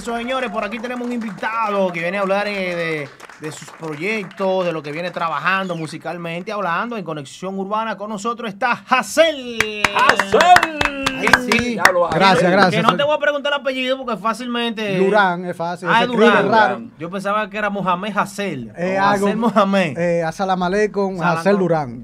señores. Por aquí tenemos un invitado que viene a hablar eh, de, sus proyectos, de lo que viene trabajando musicalmente, hablando en Conexión Urbana. Con nosotros está Hazel. Gracias, gracias. Que no te voy a preguntar el apellido porque fácilmente... Durán, es fácil. Ah, Durán. Yo pensaba que era Mohamed Hazel. Eh, Mohamed. Eh, con Durán.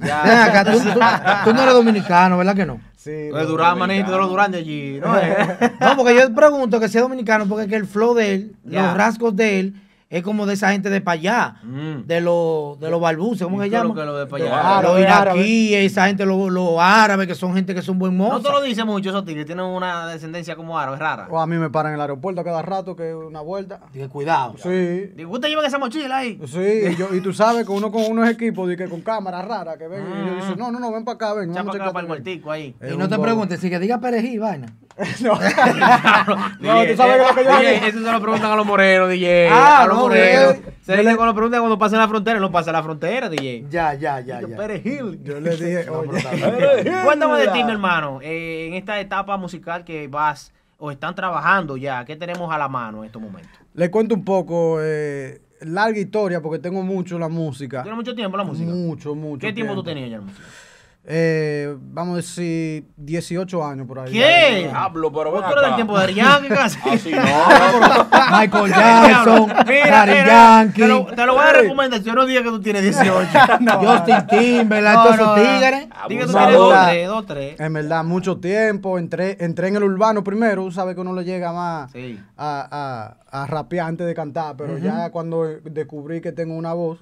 tú no eres dominicano, ¿verdad que no? Sí, no, Durán, de los allí. No, porque yo pregunto que sea dominicano, porque que el flow de él, los rasgos de él es como de esa gente de para allá, mm. de los de los balbuces, ¿cómo se llama? Que los de allá. los iraquíes, esa gente, los, árabes, que son gente que son buen mozo. No te lo dice mucho esos tigres, tienen una descendencia como árabe, rara. O a mí me paran en el aeropuerto cada rato, que una vuelta. Dije, cuidado. Sí. Digo, usted llevan esa mochila ahí. Sí, y, yo, y tú sabes que uno con unos equipos, con cámaras raras, que ven, y yo dice, mm. no, no, no, ven para acá, ven. Vamos para acá, para el muertico ahí. y no te preguntes, si que diga perejí, vaina. no, no, tú sabes lo que yo Eso se lo preguntan a los morenos, DJ. Ah, se le cuando pregunta cuando pasa la frontera, no pasa la frontera, DJ. Ya, ya, ya. Yo, Yo le dije, Cuéntame de ti, mi hermano, eh, en esta etapa musical que vas o están trabajando ya, ¿qué tenemos a la mano en estos momentos? Le cuento un poco, eh, larga historia, porque tengo mucho la música. ¿Tienes mucho tiempo la música? Mucho, mucho. ¿Qué tiempo, tú tenías ya eh, vamos a decir 18 años por ahí. ¿Qué? Hablo, pero vos del tiempo de Ryan, casi. Así ah, no. Michael Jackson, Ryan. Yankee. Te lo, te lo, voy a recomendar. Yo no diga que tú tienes 18. no. Justin Timberlake, no, todos no, tigres. Diga que tú tienes 2, 3, 3. En verdad, mucho tiempo. Entré, entré en el urbano primero. Sabes que uno le llega más a, a, a rapear antes de cantar. Pero ya cuando descubrí que tengo una voz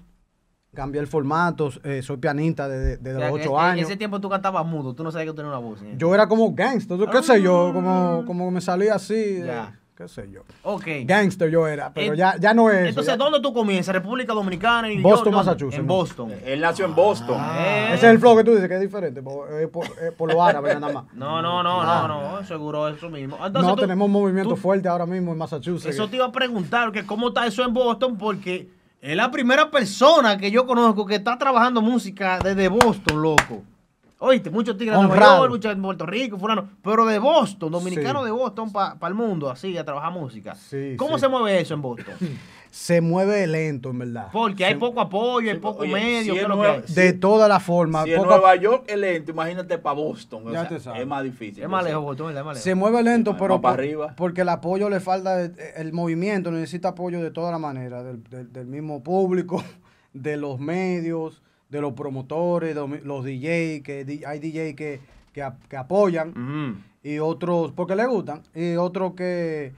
cambié el formato, eh, soy pianista desde, los ocho este, años. En ese tiempo tú cantabas mudo, tú no sabías que tenías una voz. Yo era como gangster, qué ah. sé yo, como, como me salía así. Eh, qué sé yo. Ok. Gangster yo era, pero eh, ya, ya no es. Entonces, ¿dónde tú comienzas? República Dominicana y Boston, Massachusetts. En Boston. Él nació en Boston. Ah. Ese es el flow que tú dices, que es diferente, por, eh, por, lo árabe nada más. No, no, no, no, ah. no, seguro eso mismo. no, tenemos un movimiento fuerte ahora mismo en Massachusetts. Eso te iba a preguntar, cómo está eso en Boston, porque es la primera persona que yo conozco que está trabajando música desde Boston, loco. Oíste, muchos tigres de Nueva York, muchos en Puerto Rico, fulano, pero de Boston, dominicano de Boston para el mundo, así, a trabajar música. ¿Cómo se mueve eso en Boston? se mueve lento, en verdad. Porque hay poco apoyo, hay poco medio. de todas las formas. Si Nueva York es lento, imagínate para Boston. Es más difícil. Es más lejos, Boston, es más Se mueve lento, pero para arriba. porque el apoyo le falta, el, movimiento necesita apoyo de todas las maneras, del mismo público, de los medios de los promotores, de los DJs, que hay DJs que, apoyan y otros porque le gustan y otros que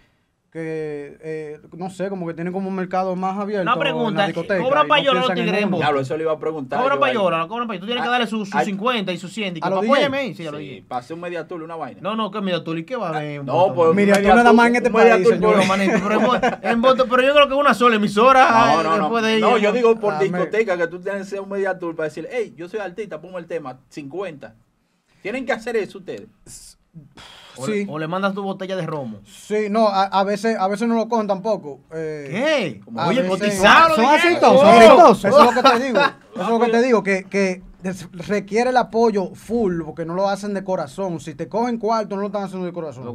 que eh, no sé, como que tienen como un mercado más abierto. Una pregunta, ¿cobran payola llorar los tigres en Claro, eso le iba a preguntar. ¿Cobran payola? ¿No cobran llorar. Tú tienes que ah, darle sus 50 ah, ah, y sus 100. Y que, Sí, sí pasé un mediatul, una vaina. No, no, que mediatul, ¿y qué va a haber? No, pues yo nada más en este país, Pero yo creo que una sola emisora no, no, no. yo digo por discoteca, que tú tienes que un mediatul para decir, hey, yo soy artista, pongo el tema, 50. ¿Tienen que hacer eso ustedes? O, le, mandas tu botella de romo. Sí, no, a, a veces a veces no lo cogen tampoco. Eh, ¿Qué? Oye, cotizaron. Son ¿eh? así, son Eso es lo que te digo. Eso es lo que te digo, que, que requiere el apoyo full, porque no lo hacen de corazón. Si te cogen cuarto, no lo están haciendo de corazón.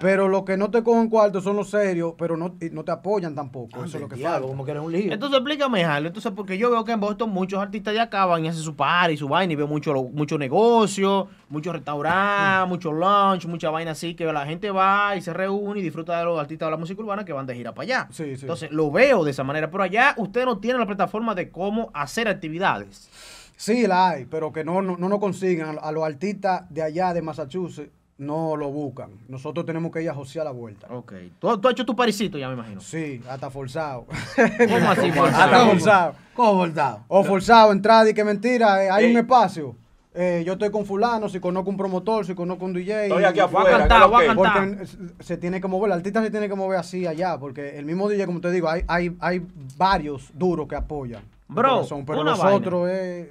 pero los que no te cogen cuarto son los serios, pero no, no te apoyan tampoco. Ah, Eso es lo que falta. como que un lío. Entonces explícame, Jalo. Entonces, porque yo veo que en Boston muchos artistas ya acaban y hacen su par y su vaina y veo mucho, mucho negocio, muchos restaurantes, mucho lunch, mucha vaina así, que la gente va y se reúne y disfruta de los artistas de la música urbana que van de gira para allá. Entonces, lo veo de esa manera. Pero allá usted no tiene la plataforma de cómo hacer actividades. Sí, la hay, pero que no, no, nos consigan. A los artistas de allá, de Massachusetts, no lo buscan. Nosotros tenemos que ir a José a la vuelta. Ok. ¿Tú, has hecho tu parisito ya, me imagino. Sí, hasta forzado. ¿Cómo así, forzado? Hasta forzado. ¿Cómo forzado? O forzado, entrada y qué mentira, eh, hay un espacio. Eh, yo estoy con fulano, si conozco un promotor, si conozco un DJ. Estoy aquí afuera. a cantar, voy a cantar. Porque se tiene que mover, el artista se tiene que mover así allá, porque el mismo DJ, como te digo, hay, hay, hay varios duros que apoyan. Bro, son, pero nosotros es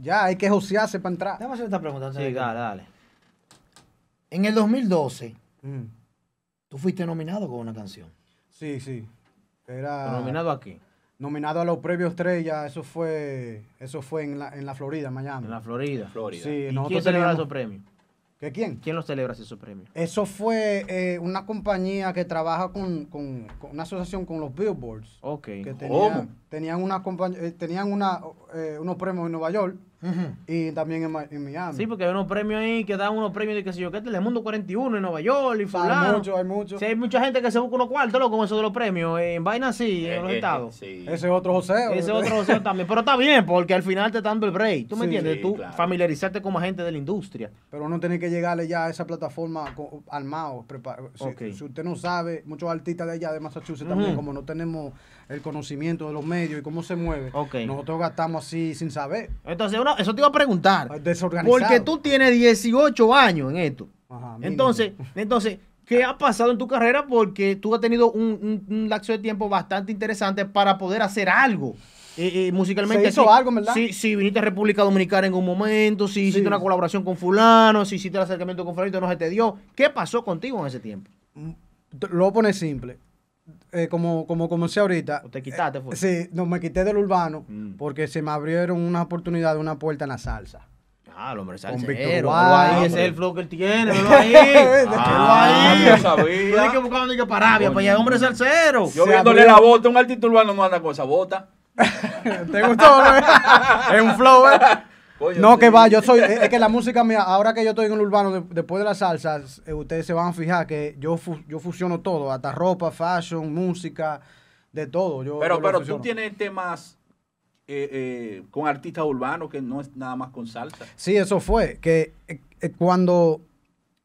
ya, hay que josearse para entrar. Déjame hacer esta pregunta. Sí, dale, En el 2012, mm. tú fuiste nominado con una canción. Sí, sí. Era... ¿Nominado aquí? Nominado a los premios estrella, eso fue eso fue en la, Florida, Miami. En la Florida. Florida. Sí, ¿Y ¿Quién celebra esos premios? ¿Qué quién? ¿Quién los celebra esos premios? Eso fue eh, una compañía que trabaja con, una asociación con los billboards. Ok. Que Tenían una compañía, tenían una, eh, eh, unos premios en Nueva York y también en, Miami. Sí, porque hay unos premios ahí que dan unos premios de que sé yo, que este, mundo 41 en Nueva York y fulano. Hay mucho, hay mucho. Sí, hay mucha gente que se busca unos cuartos, con eso de los premios. En vaina eh, eh, eh, sí, en los estados. Ese es otro José Ese es otro joseo también. Pero está bien, porque al final te dando el break. ¿Tú me entiendes? Tú familiarizarte como agente de la industria. Pero uno tiene que llegarle ya a esa plataforma armado, preparado. Si, usted no sabe, muchos artistas de allá de Massachusetts también, como no tenemos el conocimiento de los medios y cómo se mueve, nosotros gastamos así sin saber. Entonces, eso te iba a preguntar. Ah, Porque tú tienes 18 años en esto. entonces, entonces, ¿qué ha pasado en tu carrera? Porque tú has tenido un, un, de tiempo bastante interesante para poder hacer algo. Eh, eh, musicalmente. Se hizo algo, ¿verdad? Sí, viniste a República Dominicana en un momento, si sí, hiciste una colaboración con fulano, si hiciste el acercamiento con fulano, no se te dio. ¿Qué pasó contigo en ese tiempo? Mm, lo pone simple eh, como, como comencé ahorita. ¿Te quitaste? Eh, fue? sí, no, me quité del urbano mm. porque se me abrieron una oportunidad, una puerta en la salsa. Ah, el hombre salsero. Ahí, ese es el flow que él tiene, velo ahí. ah, ahí. Yo sabía. Tienes que buscar que parabia, pues ya hombre salsero. Yo viéndole la bota, un artista urbano no anda con esa bota. ¿Te gustó? es un flow, ¿eh? no, que va, yo soy. Es que la música mía, ahora que yo estoy en el urbano, después de las salsas, eh, ustedes se van a fijar que yo, yo fusiono todo, hasta ropa, fashion, música, de todo. pero pero tú tienes temas eh, eh, con artistas urbanos que no es nada más con salsa. Sí, eso fue. Que cuando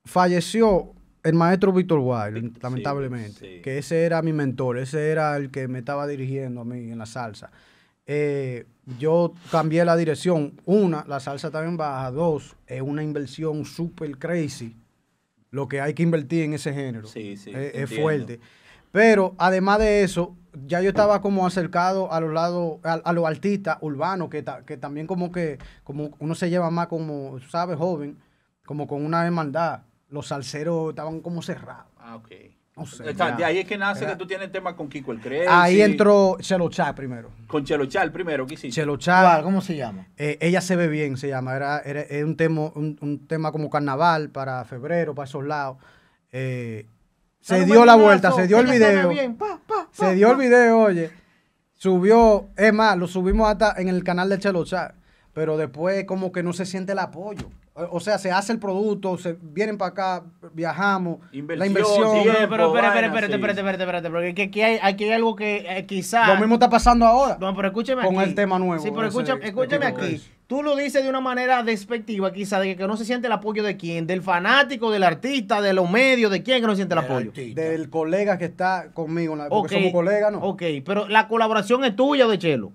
falleció el maestro Víctor Wild, lamentablemente, que ese era mi mentor, ese era el que me estaba dirigiendo a mí en la salsa. Eh, yo cambié la dirección. Una, la salsa también baja. Dos, es una inversión super crazy. Lo que hay que invertir en ese género. Eh, es, fuerte. Pero además de eso, ya yo estaba como acercado a los lados, a, los artistas urbanos, que, también como que como uno se lleva más como, ¿sabes? Joven, como con una hermandad. Los salseros estaban como cerrados. Ah, de ahí es que nace que tú tienes tema con Kiko el Ahí entró Chelochal primero. Con Chelochal primero, ¿qué hiciste? ¿Cómo se llama? Eh, ella se ve bien, se llama. Era, un, tema, un, tema como carnaval para febrero, para esos lados. Eh, se dio la vuelta, se dio el video. se dio el video, oye. Subió, es más, lo subimos hasta en el canal de Chelochal. Pero después como que no se siente el apoyo. O sea, se hace el producto, se vienen para acá, viajamos, la inversión. pero espérate, espérate, espérate, espérate, espérate, porque aquí hay, aquí hay algo que eh, quizás... Lo mismo está pasando ahora. No, pero escúcheme Con el tema nuevo. Sí, pero escúcheme, aquí. Tú lo dices de una manera despectiva, quizás, de que no se siente el apoyo de quién, del fanático, del artista, de los medios, de quién que no siente el, apoyo. Del colega que está conmigo, porque somos colegas, ¿no? Ok, pero la colaboración es tuya de Chelo.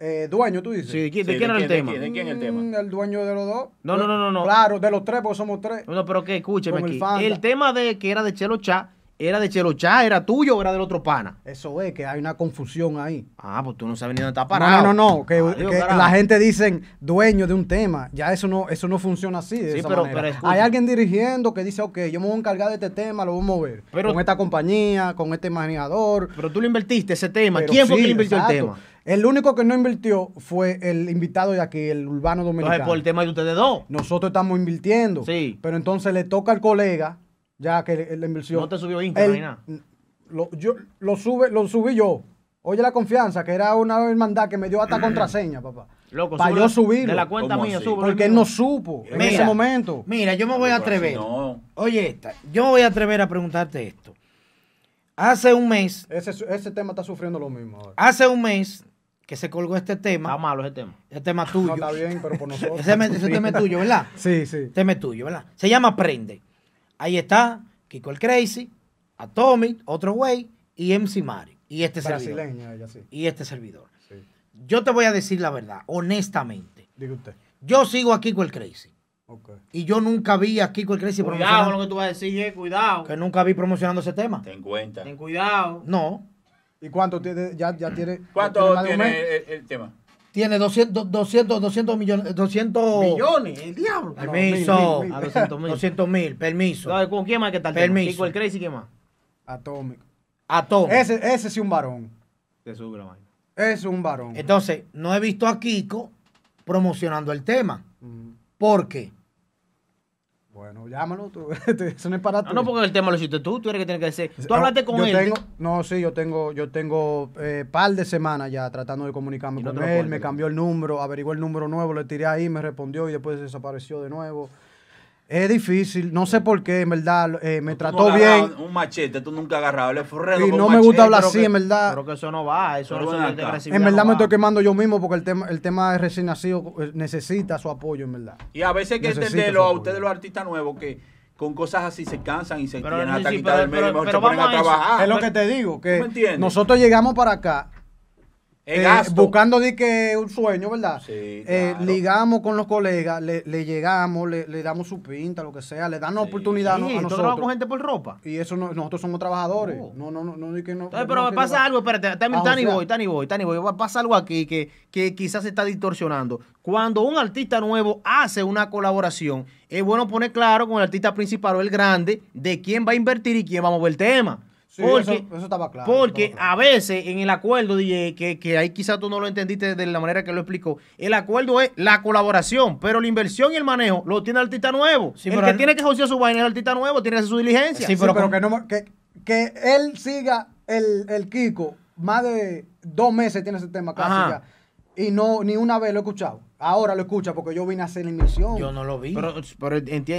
Eh, dueño, tú dices. Sí, ¿de, quién, era el tema? De quién, el tema? Mm, el dueño de los dos. No, no, no, no, Claro, de los tres, porque somos tres. No, pero que escúcheme aquí. El, tema de que era de Chelo Cha era de Chelo Cha era tuyo o era del otro pana. Eso es, que hay una confusión ahí. Ah, pues tú no sabes ni dónde está parado. No, no, no, que, la gente dicen dueño de un tema. Ya eso no, eso no funciona así. De esa hay alguien dirigiendo que dice, ok, yo me voy a encargar de este tema, lo voy a mover. con esta compañía, con este manejador. Pero tú lo invertiste ese tema. ¿Quién fue quien que invirtió el tema? El único que no invirtió fue el invitado de aquí, el urbano dominicano. es por el tema de ustedes dos. Nosotros estamos invirtiendo. Sí. Pero entonces le toca al colega, ya que la inversión. No te subió Instagram ni nada. Lo, yo, lo, sube, lo subí yo. Oye, la confianza, que era una hermandad que me dio hasta contraseña, papá. Loco, para yo subirlo. De la cuenta mía, subo. Porque él no supo en ese momento. Mira, yo me voy a atrever. No. Oye, yo me voy a atrever a preguntarte esto. Hace un mes. Ese, ese tema está sufriendo lo mismo. Hace un mes que se colgó este tema. Está malo ese tema. Ese tema tuyo. No está bien, pero por nosotros. ese, tema es tuyo, ¿verdad? Sí, sí. tema es tuyo, ¿verdad? Se llama Prende. Ahí está Kiko el Crazy, Atomic, otro güey y MC Mari. Y este Brasileña, servidor. Ella, sí. Y este servidor. Sí. Yo te voy a decir la verdad, honestamente. Diga usted. Yo sigo a Kiko el Crazy. Okay. Y yo nunca vi a Kiko el Crazy promocionando. Cuidado con lo que tú vas a decir, eh, cuidado. Que nunca vi promocionando ese tema. Ten cuenta. Ten cuidado. No. ¿Y cuánto tiene? Ya, ya tiene ¿Cuánto tiene, tiene el, el, tema? Tiene 200, 200, 200 millones. 200 millones, el diablo. Permiso. Mil, mil, mil, a 200 mil. 200 mil, permiso. ¿Con quién más que tal? Permiso. ¿Con el Crazy, ¿quién más? Atómico. Atómico. Ese, ese sí un varón. De su vaina. Es un varón. Entonces, no he visto a Kiko promocionando el tema. Uh ¿Por qué? Bueno, llámalo, tú, este, eso no es para no, No, porque el tema lo hiciste tú, tú eres que tiene que decir. Tú ah, hablaste con yo él. Tengo, no, sí, yo tengo, yo tengo eh, par de semanas ya tratando de comunicarme con él, me cambió el número, averiguó el número nuevo, le tiré ahí, me respondió y después desapareció de nuevo. Es difícil, no sé por qué, en verdad, eh, me trató bien. Un machete, tú nunca agarrabas, le machete. Y no me gusta hablar así, en verdad. Pero que eso no va, eso, no es de En verdad me estoy quemando yo mismo porque el tema, el tema de recién nacido eh, necesita su apoyo, en verdad. Y a veces hay que entenderlo a ustedes los artistas nuevos que con cosas así se cansan y se quieren hasta quitar el medio, mejor se ponen a trabajar. Es lo que te digo, que nosotros llegamos para acá eh, buscando di que un sueño, ¿verdad? Sí, eh, ligamos con los colegas, le, llegamos, le, damos su pinta, lo que sea, le dan la oportunidad nosotros. trabajamos gente por ropa. Y eso nosotros somos trabajadores. Oh. No, no, no, no, pero pasa algo, espérate, Está ni voy, ni voy, ni voy. Pasa algo aquí que, que quizás se está distorsionando. Cuando un artista nuevo hace una colaboración, es bueno poner claro con el artista principal o el grande de quién va a invertir y quién va a mover el tema porque, eso, estaba claro. Porque a veces en el acuerdo, eh, que, que ahí quizás tú no lo entendiste de la manera que lo explicó, el acuerdo es la colaboración, pero la inversión y el manejo lo tiene el artista nuevo. el que tiene que josear su vaina es el artista nuevo, tiene que hacer su diligencia. Sí, pero, que, él siga el, el, Kiko, más de dos meses tiene ese tema casi y no, ni una vez lo he escuchado. Ahora lo escucha porque yo vine a hacer la emisión. Yo no lo vi. Pero,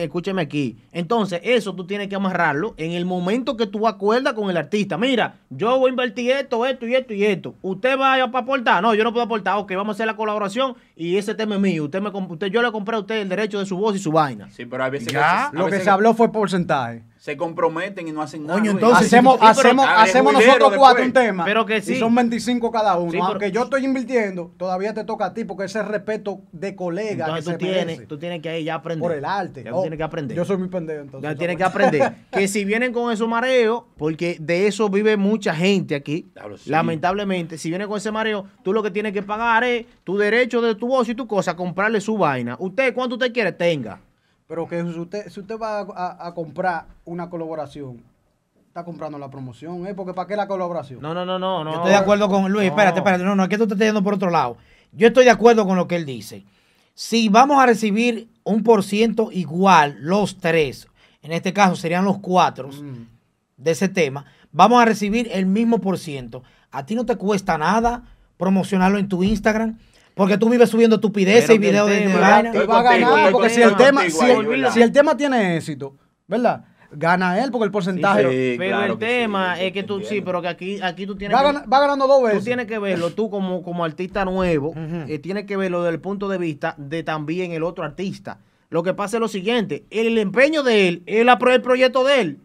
escúcheme aquí. Entonces, eso tú tienes que amarrarlo en el momento que tú acuerdas con el artista. Mira, yo voy a invertir esto, esto y esto y esto. ¿Usted va a aportar? No, yo no puedo aportar. Ok, vamos a hacer la colaboración y ese tema es mío. Usted me, usted, yo le compré a usted el derecho de su voz y su vaina. Sí, pero a veces... lo que se habló fue porcentaje se comprometen y no hacen nada. entonces hacemos, hacemos, hacemos nosotros cuatro un tema. Pero que sí. Y son 25 cada uno. Sí, Aunque ah, yo estoy invirtiendo, todavía te toca a ti porque ese respeto de colega entonces, que tú se tienes, tú tienes que ahí ya aprender. Por el arte. Oh, tienes que aprender. Yo soy mi pendejo entonces. tienes que aprender. que si vienen con esos mareo, porque de eso vive mucha gente aquí, lamentablemente, si vienen con ese mareo, tú lo que tienes que pagar es tu derecho de tu voz y tu cosa, comprarle su vaina. Usted, ¿cuánto usted quiere? Tenga. Pero que si usted, usted va a, comprar una colaboración, está comprando la promoción, ¿eh? Porque ¿para qué la colaboración? No, no, no, no. Yo estoy de acuerdo con Luis, espérate, espérate. No, no, aquí tú te estás yendo por otro lado. Yo estoy de acuerdo con lo que él dice. Si vamos a recibir un por ciento igual, los tres, en este caso serían los cuatro mm. de ese tema, vamos a recibir el mismo por ciento. A ti no te cuesta nada promocionarlo en tu Instagram. Porque tú vives subiendo estupideces y videos de, va a ganar, porque si el, tema, tiene éxito, ¿verdad? gana él porque el porcentaje. pero el tema es que tú sí, pero que aquí, aquí tú tienes. Va, va, ganando dos veces. Tú tienes que verlo, tú como, como artista nuevo, eh, tienes que verlo desde el punto de vista de también el otro artista. Lo que pasa es lo siguiente: el empeño de él, el, el proyecto de él.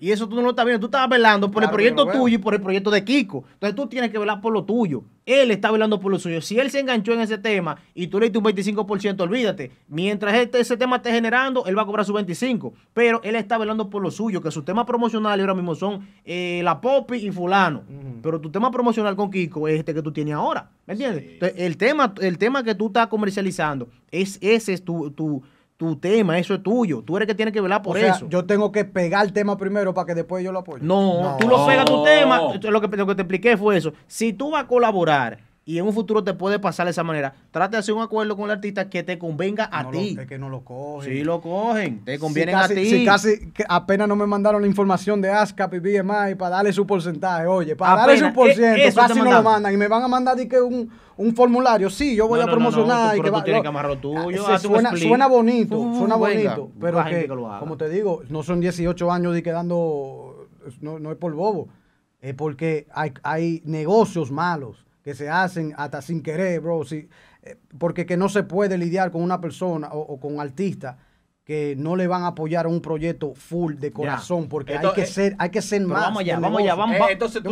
Y eso tú no lo estás viendo. Tú estás velando por el proyecto tuyo y por el proyecto de Kiko. Entonces tú tienes que velar por lo tuyo. Él está velando por lo suyo. Si él se enganchó en ese tema y tú le diste un 25%, olvídate. Mientras este, ese tema esté generando, él va a cobrar su 25%. Pero él está velando por lo suyo, que sus temas promocionales ahora mismo son eh, La Poppy y Fulano. Pero tu tema promocional con Kiko es este que tú tienes ahora. ¿Me entiendes? Entonces, el, tema, el tema que tú estás comercializando, es, ese es tu, tu tu tema, eso es tuyo. Tú eres que tiene que velar por eso. Yo tengo que pegar el tema primero para que después yo lo apoye. No, tú lo pegas tu tema. Lo que, lo que te expliqué fue eso. Si tú vas a colaborar y en un futuro te puede pasar de esa manera. Trate de hacer un acuerdo con el artista que te convenga a ti. si que no lo cogen. Sí, lo cogen. Te convienen a ti. Si casi apenas no me mandaron la información de ASCAP y BMI para darle su porcentaje. Oye, para darle su porcentaje e-, casi no lo mandan. Y me van a mandar que un, formulario. Sí, yo voy a promocionar. y tuyo. suena, suena, bonito, suena bonito. Pero como te digo, no son 18 años de quedando. No, es por bobo. Es porque hay, hay negocios malos se hacen hasta sin querer, bro, si, eh, porque que no se puede lidiar con una persona o, con artista que no le van a apoyar un proyecto full de corazón, porque hay que ser, hay que ser más. Vamos vamos vamos. Eh, entonces,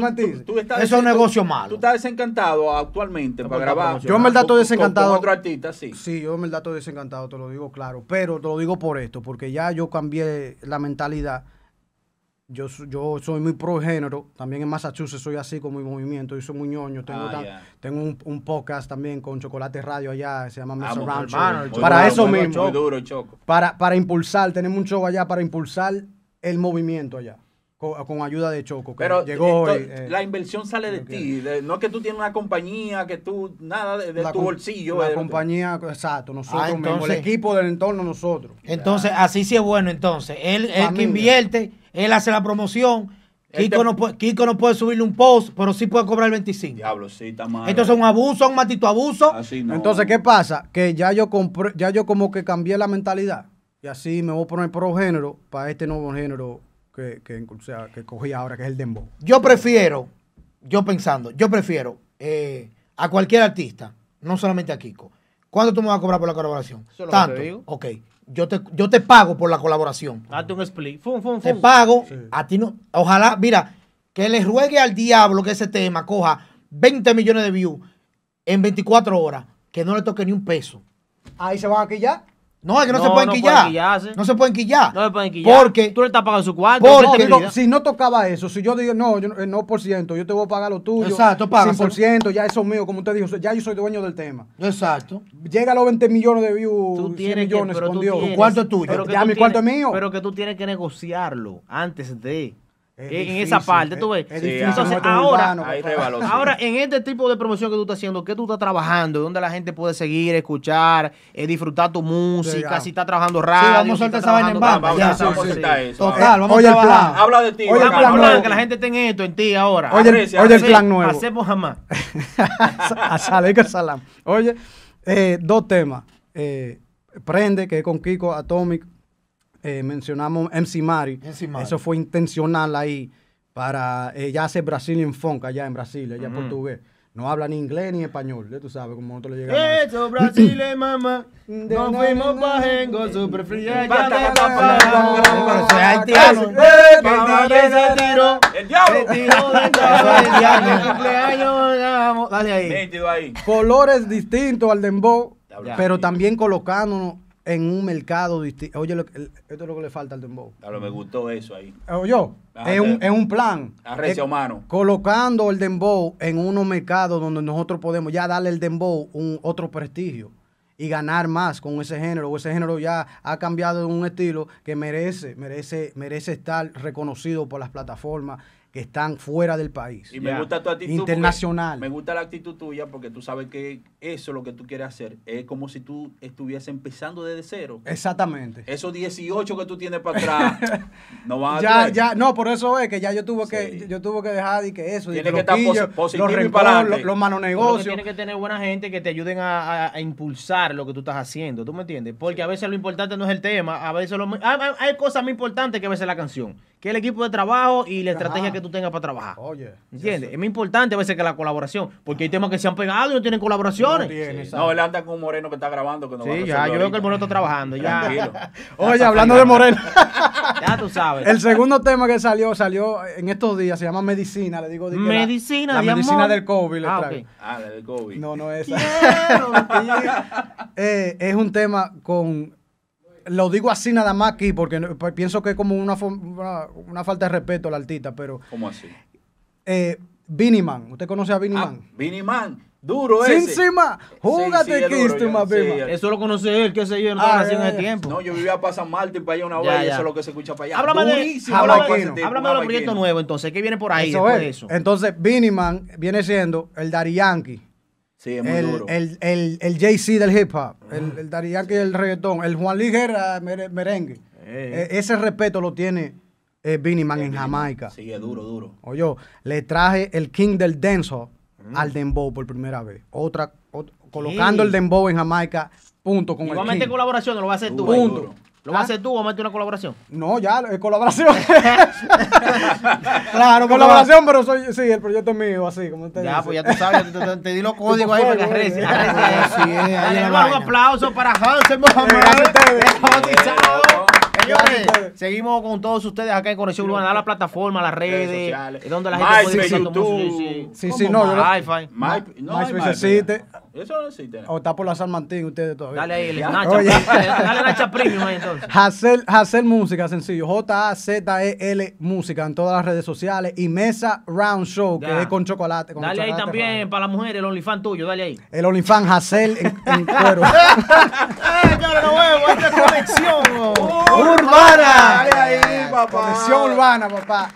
tú, estás eso es un negocio malo. Tú estás desencantado actualmente para grabar. Yo en verdad estoy desencantado. sí. Sí, yo me verdad estoy desencantado, te lo digo claro. Pero te lo digo por esto, porque ya yo cambié la mentalidad yo, yo soy muy pro género, también en Massachusetts soy así con mi movimiento, yo soy muy ñoño, tengo, ah, un, podcast también con Chocolate Radio allá, se llama ah, Mesa Para eso mismo, Para, para impulsar, tenemos un show allá para impulsar el movimiento allá. Con, ayuda de Choco. Pero llegó la eh, inversión sale de ti. no es que tú tienes una compañía, que tú, nada, de, tu bolsillo. La compañía, exacto, nosotros ah, el equipo del entorno, nosotros. Entonces, así sí es bueno, entonces. Él, el que invierte, él hace la promoción. Kiko, no puede, subirle un post, pero sí puede cobrar el 25. Diablo, sí, está mal. es eh. un abuso, un matito abuso. Así Entonces, ¿qué pasa? Que ya yo compré, ya yo como que cambié la mentalidad. Y así me voy a poner pro género para este nuevo género que, que, o cogí ahora, que es el dembow. Yo prefiero, yo pensando, yo prefiero eh, a cualquier artista, no solamente a Kiko. ¿Cuánto tú me vas a cobrar por la colaboración? Tanto. Ok yo te, pago por la colaboración. Date un split. Te pago. A ti no. Ojalá, mira, que le ruegue al diablo que ese tema coja 20 millones de views en 24 horas, que no le toque ni un peso. Ahí se van aquí ya. No, es que no, se pueden quillar. no se pueden quillar. No se pueden quillar. Porque tú le estás pagando su cuarto. Porque si no tocaba eso, si yo digo, no, eh, no por ciento, yo te voy a pagar lo tuyo. Exacto, paga. 100%, ya eso es mío, como usted dijo, ya yo soy dueño del tema. Exacto. Llega a los 20 millones de views, tú tienes 100 millones, que, tu cuarto es tuyo. ya mi cuarto es mío. Pero que tú tienes que negociarlo antes de en esa parte, tú ves. Entonces, ahora, ahora, en este tipo de promoción que tú estás haciendo, ¿qué tú estás trabajando? ¿Dónde la gente puede seguir, escuchar, eh, disfrutar tu música? si está trabajando radio. Sí, vamos a soltar esa vaina en banda. eso, Total, vamos a trabajar. Habla de ti. Oye, el plan que la gente tenga esto en ti ahora. Oye, oye el plan nuevo. Hacemos jamás. a Oye, eh, dos temas. Eh, prende, que es con Kiko Atomic mencionamos MC Mari. Eso fue intencional ahí para... Ella hace en Funk allá en Brasil, ella portugués. No habla ni inglés ni español, tú sabes cómo nosotros le llegamos. Eso, Brasil, mamá. Nos fuimos super El diablo. El diablo. Dale ahí. Colores distintos al dembow, pero también colocándonos en un mercado distinto. Oye, lo, esto es lo que le falta al dembow. me gustó eso ahí. Ah, Yo, ah, es un, plan. Eh, humano. Colocando el dembow en unos mercados donde nosotros podemos ya darle el dembow un otro prestigio y ganar más con ese género. O ese género ya ha cambiado de un estilo que merece, merece, merece estar reconocido por las plataformas están fuera del país. Y me gusta tu actitud. Internacional. Me gusta la actitud tuya porque tú sabes que eso es lo que tú quieres hacer es como si tú estuvieses empezando desde cero. Exactamente. Esos 18 que tú tienes para atrás no van ya, a Ya, no, por eso es que ya yo tuve que yo tuve que dejar y que eso, Tienes que, estar positivo los, y para los, Tienes que tener buena gente que te ayuden a, impulsar lo que tú estás haciendo, ¿tú me entiendes? Porque a veces lo importante no es el tema, a veces lo, hay, hay, cosas más importantes que a veces la canción, que el equipo de trabajo y la estrategia que tú tenga para trabajar. Oye. ¿Entiendes? Es muy importante a veces que la colaboración, porque hay temas que se han pegado y no tienen colaboraciones. No, él anda con un moreno que está grabando. sí, ya, yo veo que el moreno está trabajando. Ya. Oye, hablando de moreno. ya tú sabes. El segundo tema que salió, salió en estos días, se llama Medicina. Le digo, Medicina, la, medicina del COVID. Ah, ah, la del COVID. No, no es esa. Eh, es un tema con lo digo así nada más aquí, porque pues, pienso que es como una, falta de respeto al artista, pero. ¿Cómo así? Eh, Biniman, ¿usted conoce a Biniman? Ah, Biniman, duro ese. Sin júgate sí, este sí, Eso lo conoce él, qué sé yo, no ah, nací en el tiempo. No, yo vivía para San Martín, para allá una vez, eso es lo que se escucha para allá. Háblame Durísimo, de, háblame, háblame, de, háblame de los proyectos nuevos, entonces, ¿qué viene por ahí eso después es. de eso? Entonces, Biniman viene siendo el Dari Yankee Sí, es muy el, duro. El, el, del hip hop, el, ah. el del reggaetón, el Juan Ligera merengue. Eh. E, ese respeto lo tiene eh, en Jamaica. Sí, es duro, duro. Oye, le traje el King del Denso mm. al Dembow por primera vez. Otra, colocando el Dembow en Jamaica, punto con Igualmente el colaboración, lo va a hacer tú. Punto. ¿Lo vas a ah. hacer tú o metes una colaboración? No, ya, es colaboración. claro, colaboración, pero soy, sí, el proyecto es mío, así, como Ya, pues ya tú sabes, te, di los códigos ahí para que arrece. un aplauso para Hansen Mohamed. seguimos con todos ustedes acá en Conexión Urbana, la plataforma, las redes, donde la gente puede YouTube. Sí, sí, no, no, no, eso no existe. O está por la San ustedes todavía. Dale ahí, Dale Nacha Premium ahí entonces. Hacer, música, sencillo. J-A-Z-E-L música en todas las redes sociales. Y Mesa Round Show, que es con chocolate. dale ahí también para las mujeres, el OnlyFans tuyo, dale ahí. El OnlyFans Hacer en, cuero. ¡Eh, de huevo! ¡Esta conexión ¡Urbana! ¡Dale ahí, papá! conexión urbana, papá.